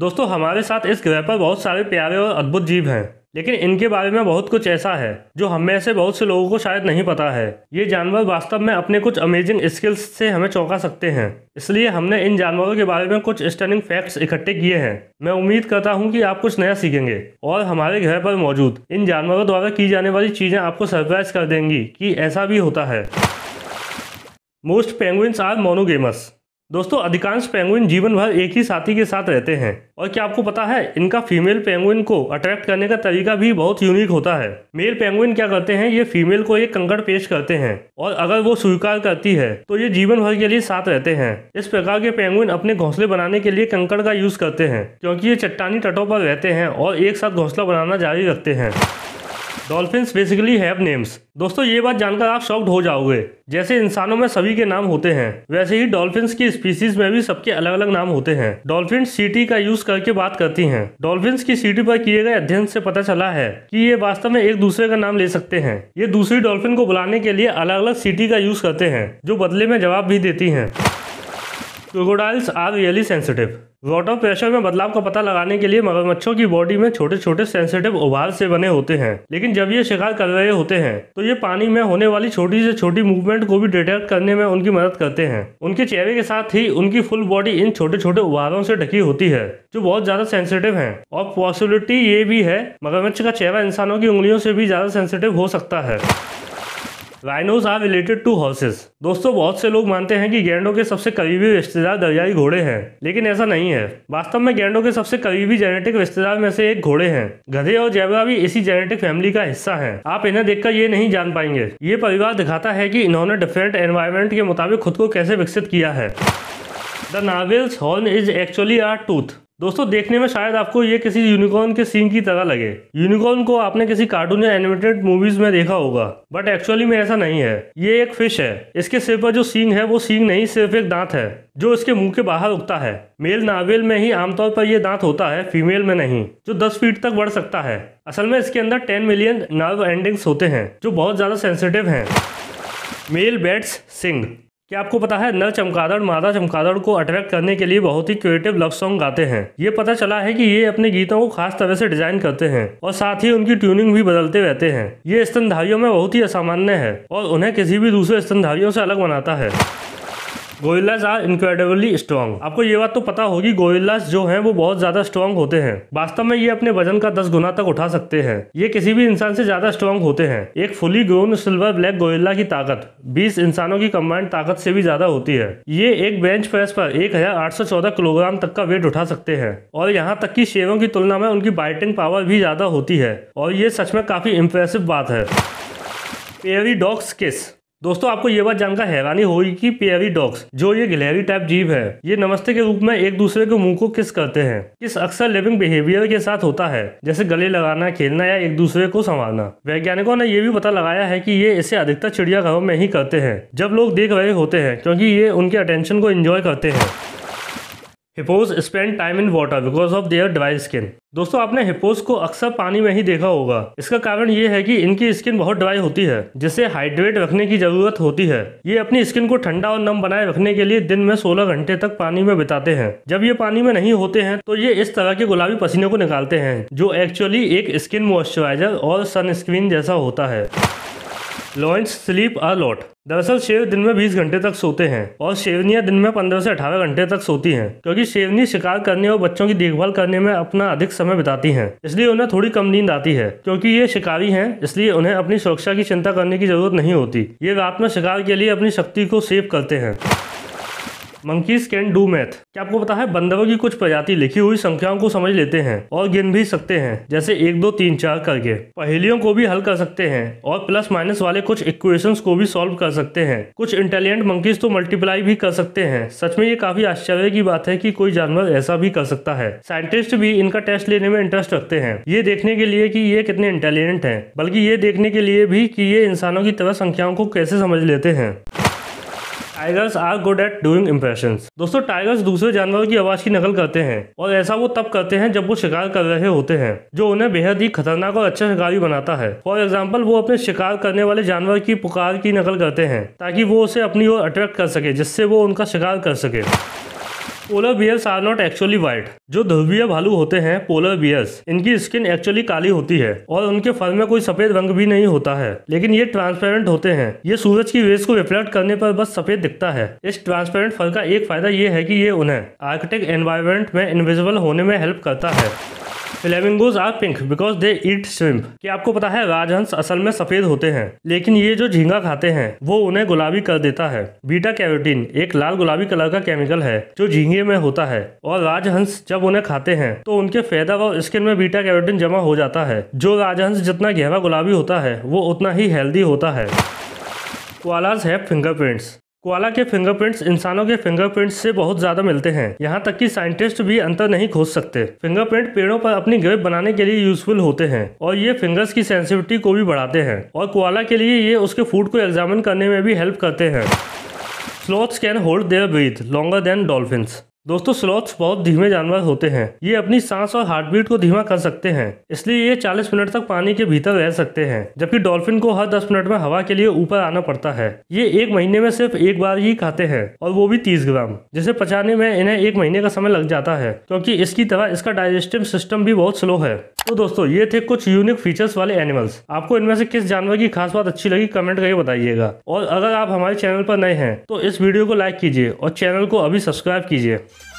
दोस्तों हमारे साथ इस ग्रह पर बहुत सारे प्यारे और अद्भुत जीव हैं लेकिन इनके बारे में बहुत कुछ ऐसा है जो हम में से बहुत से लोगों को शायद नहीं पता है ये जानवर वास्तव में अपने कुछ अमेजिंग स्किल्स से हमें चौंका सकते हैं इसलिए हमने इन जानवरों के बारे में कुछ स्टनिंग फैक्ट्स इकट्ठे किए हैं मैं उम्मीद करता हूँ कि आप कुछ नया सीखेंगे और हमारे घर पर मौजूद इन जानवरों द्वारा की जाने वाली चीज़ें आपको सरप्राइज कर देंगी कि ऐसा भी होता है मोस्ट पेंगुइंस आर मोनोगेमस दोस्तों अधिकांश पेंगुइन जीवन भर एक ही साथी के साथ रहते हैं और क्या आपको पता है इनका फीमेल पेंगुइन को अट्रैक्ट करने का तरीका भी बहुत यूनिक होता है मेल पेंगुइन क्या करते हैं ये फीमेल को एक कंकड़ पेश करते हैं और अगर वो स्वीकार करती है तो ये जीवन भर के लिए साथ रहते हैं इस प्रकार के पेंगुइन अपने घोंसले बनाने के लिए कंकड़ का यूज करते हैं क्योंकि ये चट्टानी तटों पर रहते हैं और एक साथ घोंसला बनाना जारी रखते हैं डॉल्फिन्स बेसिकली हैव नेम्स दोस्तों ये बात जानकर आप शॉक्ड हो जाओगे जैसे इंसानों में सभी के नाम होते हैं वैसे ही डॉल्फिन्स की स्पीसीज में भी सबके अलग अलग नाम होते हैं डॉल्फिन सीटी का यूज करके बात करती हैं डॉल्फिन्स की सीटी पर किए गए अध्ययन से पता चला है कि ये वास्तव में एक दूसरे का नाम ले सकते हैं ये दूसरी डॉल्फिन को बुलाने के लिए अलग अलग सीटी का यूज करते हैं जो बदले में जवाब भी देती है crocodiles are really sensitive water pressure में बदलाव का पता लगाने के लिए मगरमच्छों की बॉडी में छोटे छोटे सेंसिटिव उभार से बने होते हैं लेकिन जब ये शिकार कर रहे होते हैं तो ये पानी में होने वाली छोटी से छोटी मूवमेंट को भी डिटेक्ट करने में उनकी मदद करते हैं उनके चेहरे के साथ ही उनकी फुल बॉडी इन छोटे छोटे उभारों से ढकी होती है जो बहुत ज्यादा सेंसिटिव है और पॉसिबिलिटी ये भी है मगरमच्छ का चेहरा इंसानों की उंगलियों से भी ज्यादा सेंसिटिव हो सकता है rhinos are related to horses दोस्तों बहुत से लोग मानते हैं कि गैंडों के सबसे करीबी रिश्तेदार दरियाई घोड़े हैं लेकिन ऐसा नहीं है वास्तव में गैंडों के सबसे करीबी जेनेटिक रिश्तेदार में से एक घोड़े हैं गधे और जैबरा भी इसी जेनेटिक फैमिली का हिस्सा है आप इन्हें देखकर ये नहीं जान पाएंगे ये परिवार दिखाता है की इन्होंने डिफरेंट एनवायरमेंट के मुताबिक खुद को कैसे विकसित किया है the narwhal's horn is actually a tooth दोस्तों देखने में शायद आपको ये किसी यूनिकॉर्न के सीन की तरह लगे यूनिकॉर्न को आपने किसी कार्टून या एनिमेटेड मूवीज में देखा होगा बट एक्चुअली में ऐसा नहीं है ये एक फिश है इसके सिर पर जो सींग है वो सींग नहीं सिर्फ एक दांत है जो इसके मुंह के बाहर उगता है मेल नावेल में ही आमतौर पर यह दांत होता है फीमेल में नहीं जो 10 फीट तक बढ़ सकता है असल में इसके अंदर 10 मिलियन नर्व एंडिंग्स होते हैं जो बहुत ज़्यादा सेंसिटिव हैं मेल बैट्स सिंग क्या आपको पता है नर चमकादड़ मादा चमकादड़ को अट्रैक्ट करने के लिए बहुत ही क्रिएटिव लव सॉन्ग गाते हैं ये पता चला है कि ये अपने गीतों को खास तरह से डिजाइन करते हैं और साथ ही उनकी ट्यूनिंग भी बदलते रहते हैं ये स्तनधारियों में बहुत ही असामान्य है और उन्हें किसी भी दूसरे स्तनधारियों से अलग बनाता है गोरिल्लाज आर इनक्रेडिबली स्ट्रॉन्ग आपको ये बात तो पता होगी गोरिल्लाज जो है वो बहुत ज्यादा स्ट्रॉन्ग होते हैं वास्तव में ये अपने वजन का दस गुना तक उठा सकते हैं ये किसी भी इंसान से ज्यादा स्ट्रॉन्ग होते हैं एक fully grown silver black gorilla की ताकत बीस इंसानों की कम्बाइंड ताकत से भी ज्यादा होती है ये एक बेंच प्रेस पर एक किलोग्राम तक का वेट उठा सकते हैं और यहाँ तक की शेरों की तुलना में उनकी बाइटिंग पावर भी ज्यादा होती है और ये सच में काफी इम्प्रेसिव बात है पेरी डॉग्स किस दोस्तों आपको ये बात जानकर हैरानी होगी कि पेयरी डॉग्स जो ये गिलहरी टाइप जीव है ये नमस्ते के रूप में एक दूसरे के मुंह को किस करते हैं किस अक्सर लिविंग बिहेवियर के साथ होता है जैसे गले लगाना खेलना या एक दूसरे को संभालना वैज्ञानिकों ने ये भी पता लगाया है कि ये इसे अधिकतर चिड़ियाघरों में ही करते हैं जब लोग देख रहे होते हैं क्योंकि ये उनके अटेंशन को इंजॉय करते हैं hippos spend time in water because of their dry skin दोस्तों आपने हिपोज को अक्सर पानी में ही देखा होगा इसका कारण ये है कि इनकी स्किन बहुत ड्राई होती है जिसे हाइड्रेट रखने की जरूरत होती है ये अपनी स्किन को ठंडा और नम बनाए रखने के लिए दिन में 16 घंटे तक पानी में बिताते हैं जब ये पानी में नहीं होते हैं तो ये इस तरह के गुलाबी पसीने को निकालते हैं जो एक्चुअली एक स्किन मॉइस्चराइजर और सनस्क्रीन जैसा होता है लॉइंट्स स्लीप आर लॉट दरअसल शेर दिन में 20 घंटे तक सोते हैं और शेवनियाँ दिन में 15 से 18 घंटे तक सोती हैं क्योंकि शेवनी शिकार करने और बच्चों की देखभाल करने में अपना अधिक समय बिताती हैं इसलिए उन्हें थोड़ी कम नींद आती है क्योंकि ये शिकारी हैं इसलिए उन्हें अपनी सुरक्षा की चिंता करने की जरूरत नहीं होती ये रात में शिकार के लिए अपनी शक्ति को सेव करते हैं मंकीज कैन डू मैथ क्या आपको पता है बंदरों की कुछ प्रजाति लिखी हुई संख्याओं को समझ लेते हैं और गिन भी सकते हैं जैसे एक दो तीन चार करके पहेलियों को भी हल कर सकते हैं और प्लस माइनस वाले कुछ इक्वेशन को भी सॉल्व कर सकते हैं कुछ इंटेलिजेंट मंकीज तो मल्टीप्लाई भी कर सकते हैं सच में ये काफी आश्चर्य की बात है की कोई जानवर ऐसा भी कर सकता है साइंटिस्ट भी इनका टेस्ट लेने में इंटरेस्ट रखते हैं ये देखने के लिए की ये कितने इंटेलिजेंट है बल्कि ये देखने के लिए भी की ये इंसानों की तरह संख्याओं को कैसे समझ लेते हैं tigers are good at doing impression दोस्तों टाइगर्स दूसरे जानवरों की आवाज की नकल करते हैं और ऐसा वो तब करते हैं जब वो शिकार कर रहे होते हैं जो उन्हें बेहद ही खतरनाक और अच्छा शिकारी बनाता है फॉर एग्जाम्पल वो अपने शिकार करने वाले जानवर की पुकार की नकल करते हैं ताकि वो उसे अपनी ओर अट्रैक्ट कर सके जिससे वो उनका शिकार कर सके polar bears are not actually white जो ध्रुवीय भालू होते हैं पोलर बियर्स इनकी स्किन एक्चुअली काली होती है और उनके फल में कोई सफेद रंग भी नहीं होता है लेकिन ये ट्रांसपेरेंट होते हैं ये सूरज की वेज को रिफ्लेक्ट करने पर बस सफेद दिखता है इस ट्रांसपेरेंट फल का एक फायदा ये है की ये उन्हें आर्कटिक एनवायरमेंट में इन्विजिबल होने में हेल्प करता है flamingos are pink because they eat shrimp कि आपको पता है राजहंस असल में सफेद होते हैं लेकिन ये जो झींगा खाते हैं वो उन्हें गुलाबी कर देता है बीटा कैरोटीन एक लाल गुलाबी कलर का केमिकल है जो झींगे में होता है और राजहंस जब उन्हें खाते हैं तो उनके फेदर और स्किन में बीटा कैरोटीन जमा हो जाता है जो राजहंस जितना गहरा गुलाबी होता है वो उतना ही हेल्दी होता है क्वालाज हैव फिंगरप्रिंट्स कोआला के फिंगरप्रिंट्स इंसानों के फिंगरप्रिंट्स से बहुत ज़्यादा मिलते हैं यहाँ तक कि साइंटिस्ट भी अंतर नहीं खोज सकते फिंगरप्रिंट पेड़ों पर अपनी ग्रिप बनाने के लिए यूजफुल होते हैं और ये फिंगर्स की सेंसिटिविटी को भी बढ़ाते हैं और कोआला के लिए ये उसके फूड को एग्जामिन करने में भी हेल्प करते हैं sloths can hold their breath longer than dolphins दोस्तों स्लॉथ्स बहुत धीमे जानवर होते हैं ये अपनी सांस और हार्ट बीट को धीमा कर सकते हैं इसलिए ये 40 मिनट तक पानी के भीतर रह सकते हैं जबकि डॉल्फिन को हर 10 मिनट में हवा के लिए ऊपर आना पड़ता है ये एक महीने में सिर्फ एक बार ही खाते हैं और वो भी 30 ग्राम जिसे पचाने में इन्हें एक महीने का समय लग जाता है क्योंकि इसकी तरह इसका डाइजेस्टिव सिस्टम भी बहुत स्लो है तो दोस्तों ये थे कुछ यूनिक फीचर्स वाले एनिमल्स आपको इनमें से किस जानवर की खास बात अच्छी लगी कमेंट करके बताइएगा और अगर आप हमारे चैनल पर नए हैं तो इस वीडियो को लाइक कीजिए और चैनल को अभी सब्सक्राइब कीजिए